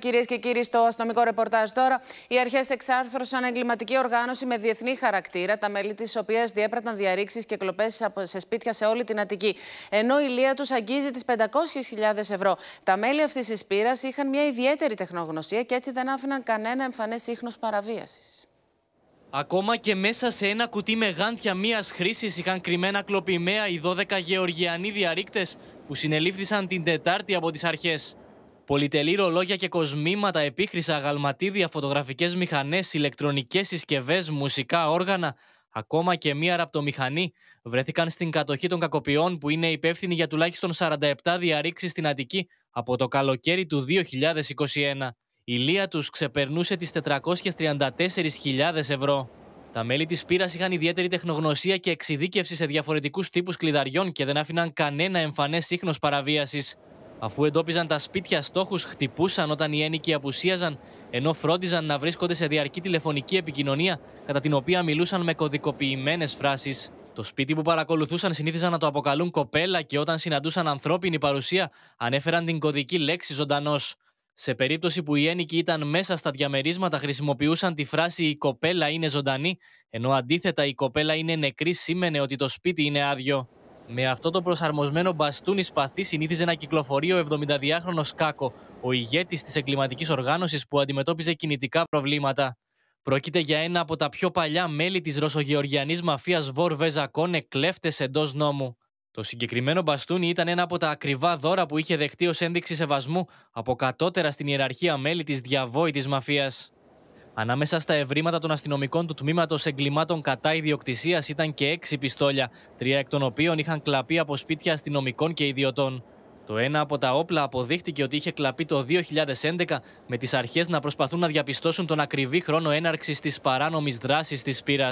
Κυρίες και κύριοι, στο αστυνομικό ρεπορτάζ τώρα, οι αρχές εξάρθρωσαν εγκληματική οργάνωση με διεθνή χαρακτήρα, τα μέλη της οποίας διέπραταν διαρρήξεις και κλοπές σε σπίτια σε όλη την Αττική. Ενώ η λία τους αγγίζει τις 500.000 ευρώ. Τα μέλη αυτής της πείρα είχαν μια ιδιαίτερη τεχνογνωσία και έτσι δεν άφηναν κανένα εμφανές ίχνος παραβίασης. Ακόμα και μέσα σε ένα κουτί με γάντια μίας χρήσης είχαν κρυμμένα κλοπημαία οι 12 γεωργιανοί διαρρήκτες που συνελήφθησαν την Τετάρτη από τις αρχές. Πολυτελή ρολόγια και κοσμήματα, επίχρυσα αγαλματίδια, φωτογραφικές μηχανές, ηλεκτρονικές συσκευές, μουσικά όργανα, ακόμα και μία ραπτομηχανή βρέθηκαν στην κατοχή των κακοποιών που είναι υπεύθυνοι για τουλάχιστον 47 διαρρήξεις στην Αττική από το καλοκαίρι του 2021. Η λία τους ξεπερνούσε τις 434.000 ευρώ. Τα μέλη της πύρα είχαν ιδιαίτερη τεχνογνωσία και εξειδίκευση σε διαφορετικούς τύπους κλειδαριών και δεν άφηναν κανένα εμφανές ίχνος παραβίασης. Αφού εντόπιζαν τα σπίτια στόχους, χτυπούσαν όταν οι ένοικοι απουσίαζαν, ενώ φρόντιζαν να βρίσκονται σε διαρκή τηλεφωνική επικοινωνία, κατά την οποία μιλούσαν με κωδικοποιημένες φράσεις. Το σπίτι που παρακολουθούσαν συνήθιζαν να το αποκαλούν κοπέλα και όταν συναντούσαν ανθρώπινη παρουσία, ανέφεραν την κωδική λέξη ζωντανός. Σε περίπτωση που οι ένοικοι ήταν μέσα στα διαμερίσματα, χρησιμοποιούσαν τη φράση Η κοπέλα είναι ζωντανή, ενώ αντίθετα η κοπέλα είναι νεκρή σήμαινε ότι το σπίτι είναι άδειο. Με αυτό το προσαρμοσμένο μπαστούνι σπαθί συνήθιζε να κυκλοφορεί ο 72χρονο Κάκο, ο ηγέτης της εγκληματικής οργάνωσης που αντιμετώπιζε κινητικά προβλήματα. Πρόκειται για ένα από τα πιο παλιά μέλη της ρωσογεωργιανής μαφίας Βορ Βεζακόνε, κλέφτες εντός νόμου. Το συγκεκριμένο μπαστούνι ήταν ένα από τα ακριβά δώρα που είχε δεχτεί ως ένδειξη σεβασμού από κατώτερα στην ιεραρχία μέλη της διαβόητης μαφίας. Ανάμεσα στα ευρήματα των αστυνομικών του τμήματος εγκλημάτων κατά ιδιοκτησίας ήταν και έξι πιστόλια, τρία εκ των οποίων είχαν κλαπεί από σπίτια αστυνομικών και ιδιωτών. Το ένα από τα όπλα αποδείχτηκε ότι είχε κλαπεί το 2011 με τις αρχές να προσπαθούν να διαπιστώσουν τον ακριβή χρόνο έναρξης της παράνομης δράσης της πύρα.